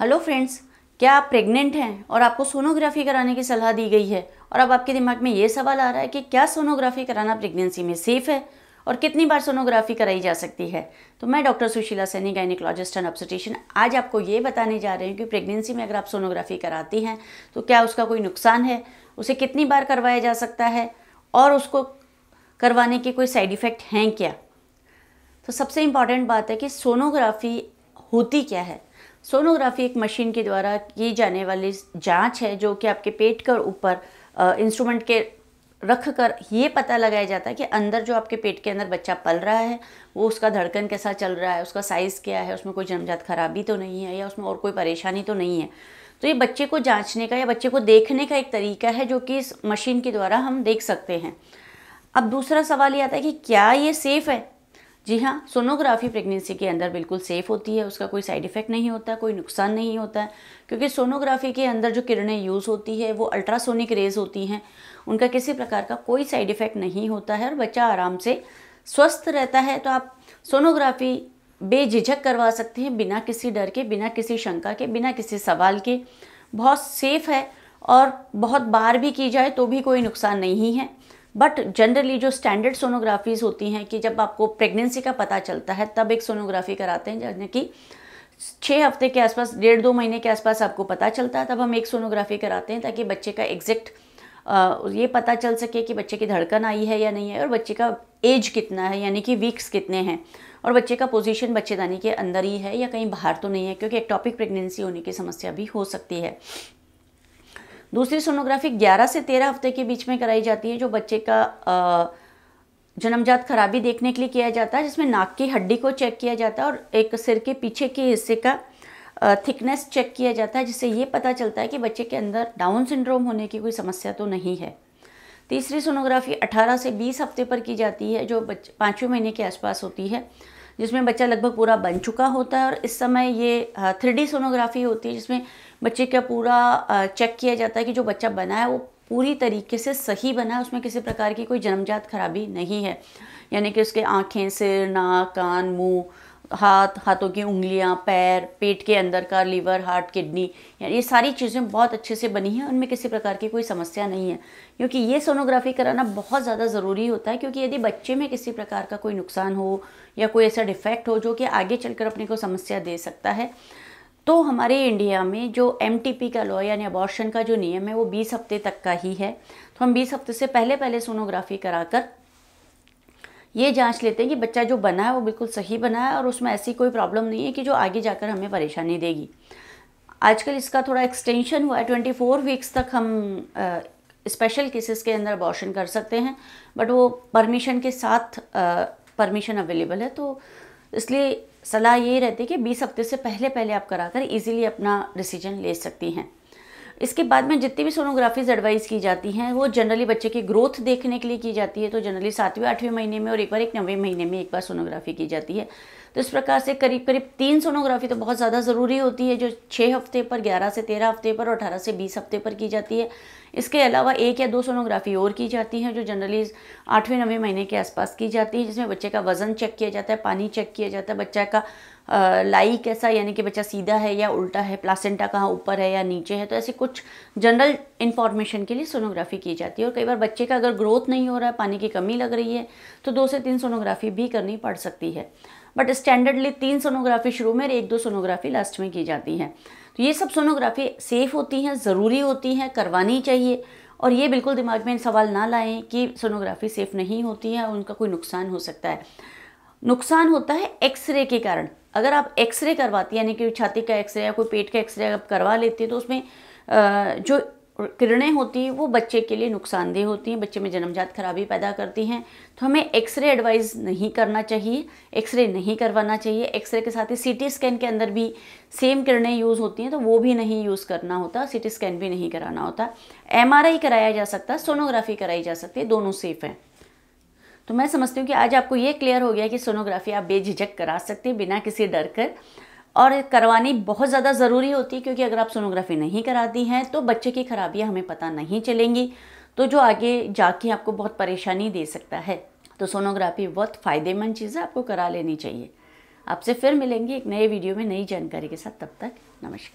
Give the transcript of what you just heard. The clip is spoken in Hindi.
हेलो फ्रेंड्स क्या आप प्रेग्नेंट हैं और आपको सोनोग्राफी कराने की सलाह दी गई है और अब आपके दिमाग में ये सवाल आ रहा है कि क्या सोनोग्राफी कराना प्रेगनेंसी में सेफ़ है और कितनी बार सोनोग्राफी कराई जा सकती है तो मैं doctor Sushila Saini gynaecologist and obstetrician आज आपको ये बताने जा रहे हैं कि प्रेगनेंसी में अगर आप सोनोग्राफी कराती हैं तो क्या उसका कोई नुकसान है उसे कितनी बार करवाया जा सकता है और उसको करवाने के कोई साइड इफ़ेक्ट हैं क्या तो सबसे इम्पॉर्टेंट बात है कि सोनोग्राफी होती क्या है सोनोग्राफी एक मशीन के द्वारा की जाने वाली जांच है जो कि आपके पेट के ऊपर इंस्ट्रूमेंट के रख कर ये पता लगाया जाता है कि अंदर जो आपके पेट के अंदर बच्चा पल रहा है वो उसका धड़कन कैसा चल रहा है उसका साइज़ क्या है उसमें कोई जन्मजात खराबी तो नहीं है या उसमें और कोई परेशानी तो नहीं है तो ये बच्चे को जांचने का या बच्चे को देखने का एक तरीका है जो कि इस मशीन के द्वारा हम देख सकते हैं अब दूसरा सवाल ये आता है कि क्या ये सेफ़ है जी हाँ सोनोग्राफी प्रेगनेंसी के अंदर बिल्कुल सेफ़ होती है उसका कोई साइड इफ़ेक्ट नहीं होता कोई नुकसान नहीं होता है क्योंकि सोनोग्राफी के अंदर जो किरणें यूज़ होती है वो अल्ट्रासोनिक रेज होती हैं उनका किसी प्रकार का कोई साइड इफ़ेक्ट नहीं होता है और बच्चा आराम से स्वस्थ रहता है तो आप सोनोग्राफी बेझिझक करवा सकते हैं बिना किसी डर के बिना किसी शंका के बिना किसी सवाल के बहुत सेफ़ है और बहुत बार भी की जाए तो भी कोई नुकसान नहीं है बट जनरली जो स्टैंडर्ड सोनोग्राफीज़ होती हैं कि जब आपको प्रेगनेंसी का पता चलता है तब एक सोनोग्राफी कराते हैं जैसे कि छः हफ्ते के आसपास डेढ़ दो महीने के आसपास आपको पता चलता है तब हम एक सोनोग्राफी कराते हैं ताकि बच्चे का एग्जैक्ट ये पता चल सके कि बच्चे की धड़कन आई है या नहीं है और बच्चे का एज कितना है यानी कि वीक्स कितने हैं और बच्चे का पोजीशन बच्चेदानी के अंदर ही है या कहीं बाहर तो नहीं है क्योंकि एक्टॉपिक प्रेगनेंसी होने की समस्या भी हो सकती है दूसरी सोनोग्राफी 11 से 13 हफ्ते के बीच में कराई जाती है जो बच्चे का जन्मजात खराबी देखने के लिए किया जाता है जिसमें नाक की हड्डी को चेक किया जाता है और एक सिर के पीछे के हिस्से का थिकनेस चेक किया जाता है जिससे ये पता चलता है कि बच्चे के अंदर डाउन सिंड्रोम होने की कोई समस्या तो नहीं है तीसरी सोनोग्राफी 18 से 20 हफ्ते पर की जाती है जो बच पाँचवें महीने के आसपास होती है जिसमें बच्चा लगभग पूरा बन चुका होता है और इस समय ये थ्री सोनोग्राफी होती है जिसमें बच्चे का पूरा चेक किया जाता है कि जो बच्चा बना है वो पूरी तरीके से सही बना है उसमें किसी प्रकार की कोई जन्मजात खराबी नहीं है यानी कि उसके आँखें सिर नाक कान मुँह हाथ हाथों की उंगलियां पैर पेट के अंदर का लीवर हार्ट किडनी ये सारी चीज़ें बहुत अच्छे से बनी हैं उनमें किसी प्रकार की कोई समस्या नहीं है क्योंकि ये सोनोग्राफी कराना बहुत ज़्यादा ज़रूरी होता है क्योंकि यदि बच्चे में किसी प्रकार का कोई नुकसान हो या कोई ऐसा डिफेक्ट हो जो कि आगे चलकर अपने को समस्या दे सकता है तो हमारे इंडिया में जो एम का लॉ यानी अबॉर्शन का जो नियम है वो बीस हफ्ते तक का ही है तो हम बीस हफ्ते से पहले पहले सोनोग्राफी कराकर ये जांच लेते हैं कि बच्चा जो बना है वो बिल्कुल सही बना है और उसमें ऐसी कोई प्रॉब्लम नहीं है कि जो आगे जाकर हमें परेशानी देगी आजकल इसका थोड़ा एक्सटेंशन हुआ है ट्वेंटी फोर वीक्स तक हम स्पेशल केसेस के अंदर अबॉर्शन कर सकते हैं बट वो परमिशन के साथ परमिशन अवेलेबल है तो इसलिए सलाह ये रहती है कि बीस हफ्ते से पहले पहले आप कराकर इजीली अपना डिसीजन ले सकती हैं इसके बाद में जितनी भी सोनोग्राफीज एडवाइस की जाती हैं वो जनरली बच्चे की ग्रोथ देखने के लिए की जाती है तो जनरली सातवें आठवें महीने में और एक बार एक नवे महीने में एक बार सोनोग्राफी की जाती है तो इस प्रकार से करीब करीब तीन सोनोग्राफी तो बहुत ज़्यादा ज़रूरी होती है जो छः हफ्ते पर ग्यारह से तेरह हफ्ते पर और अठारह से बीस हफ्ते पर की जाती है इसके अलावा एक या दो सोनोग्राफी और की जाती हैं जो जनरली आठवें नवें महीने के आसपास की जाती है जिसमें बच्चे का वज़न चेक किया जाता है पानी चेक किया जाता है बच्चा का लाई कैसा यानी कि बच्चा सीधा है या उल्टा है प्लासेंटा कहाँ ऊपर है या नीचे है तो ऐसे कुछ जनरल इन्फॉर्मेशन के लिए सोनोग्राफी की जाती है और कई बार बच्चे का अगर ग्रोथ नहीं हो रहा है पानी की कमी लग रही है तो दो से तीन सोनोग्राफी भी करनी पड़ सकती है बट स्टैंडर्डली तीन सोनोग्राफी शुरू में और एक दो सोनोग्राफी लास्ट में की जाती हैं तो ये सब सोनोग्राफी सेफ़ होती हैं ज़रूरी होती हैं करवानी चाहिए और ये बिल्कुल दिमाग में सवाल ना लाएं कि सोनोग्राफी सेफ़ नहीं होती है और उनका कोई नुकसान हो सकता है नुकसान होता है एक्सरे के कारण अगर आप एक्सरे करवाती हैं यानी कि छाती का एक्सरे या कोई पेट का एक्सरे आप करवा लेती है तो उसमें जो किरणें होती हैं वो बच्चे के लिए नुकसानदेह होती हैं बच्चे में जन्मजात खराबी पैदा करती हैं तो हमें एक्सरे एडवाइस नहीं करना चाहिए एक्सरे नहीं करवाना चाहिए एक्सरे के साथ ही सीटी स्कैन के अंदर भी सेम किरणें यूज़ होती हैं तो वो भी नहीं यूज़ करना होता सीटी स्कैन भी नहीं कराना होता एम कराया जा सकता है सोनोग्राफी कराई जा सकती है दोनों सेफ़ हैं तो मैं समझती हूँ कि आज आपको ये क्लियर हो गया कि सोनोग्राफी आप बेझिझक करा सकते हैं बिना किसी डर कर और करवानी बहुत ज़्यादा ज़रूरी होती है क्योंकि अगर आप सोनोग्राफी नहीं कराती हैं तो बच्चे की खराबियाँ हमें पता नहीं चलेंगी तो जो आगे जाके आपको बहुत परेशानी दे सकता है तो सोनोग्राफी बहुत फ़ायदेमंद चीज़ है आपको करा लेनी चाहिए आपसे फिर मिलेंगे एक नए वीडियो में नई जानकारी के साथ तब तक नमस्कार